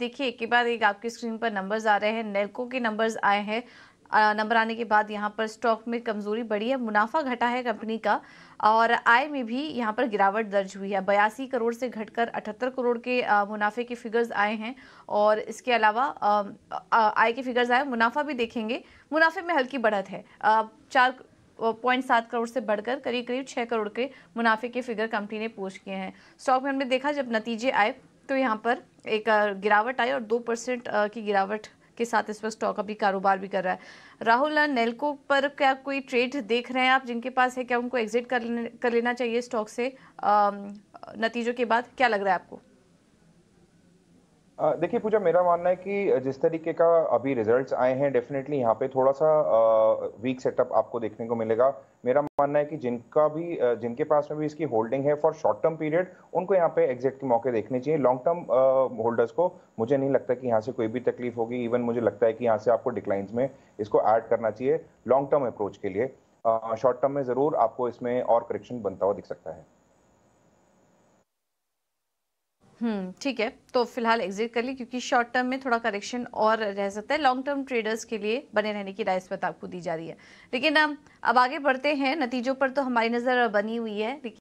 देखिए एक के बाद एक आपकी स्क्रीन पर नंबर्स आ रहे हैं नेल्को के नंबर्स आए हैं नंबर आने के बाद यहाँ पर स्टॉक में कमजोरी बढ़ी है मुनाफा घटा है कंपनी का और आय में भी यहाँ पर गिरावट दर्ज हुई है बयासी करोड़ से घटकर अठहत्तर करोड़ के मुनाफे के फिगर्स आए हैं और इसके अलावा आय के फिगर्स आए मुनाफा भी देखेंगे मुनाफे में हल्की बढ़त है चार पॉइंट सात करोड़ से बढ़कर करीब करीब छः करोड़ के मुनाफे के फिगर कंपनी ने पोस्ट किए हैं स्टॉक में हमने देखा जब नतीजे आए तो यहाँ पर एक गिरावट आई और दो परसेंट की गिरावट के साथ इस वक्त स्टॉक अभी कारोबार भी कर रहा है राहुल नेल्को पर क्या कोई ट्रेड देख रहे हैं आप जिनके पास है क्या उनको एग्जिट कर लेना चाहिए स्टॉक से नतीजों के बाद क्या लग रहा है आपको देखिए पूजा मेरा मानना है कि जिस तरीके का अभी रिजल्ट्स आए हैं डेफिनेटली यहाँ पे थोड़ा सा वीक सेटअप आपको देखने को मिलेगा मेरा मानना है कि जिनका भी जिनके पास में भी इसकी होल्डिंग है फॉर शॉर्ट टर्म पीरियड उनको यहाँ पे एग्जिट के मौके देखने चाहिए लॉन्ग टर्म होल्डर्स को मुझे नहीं लगता कि यहाँ से कोई भी तकलीफ होगी इवन मुझे लगता है कि यहाँ से आपको डिक्लाइंस में इसको ऐड करना चाहिए लॉन्ग टर्म अप्रोच के लिए शॉर्ट टर्म में ज़रूर आपको इसमें और करेक्शन बनता हुआ दिख सकता है हम्म ठीक है तो फिलहाल एग्जिट कर ली क्योंकि शॉर्ट टर्म में थोड़ा करेक्शन और रह सकता है लॉन्ग टर्म ट्रेडर्स के लिए बने रहने की राय आपको दी जा रही है लेकिन अब आगे बढ़ते हैं नतीजों पर तो हमारी नज़र बनी हुई है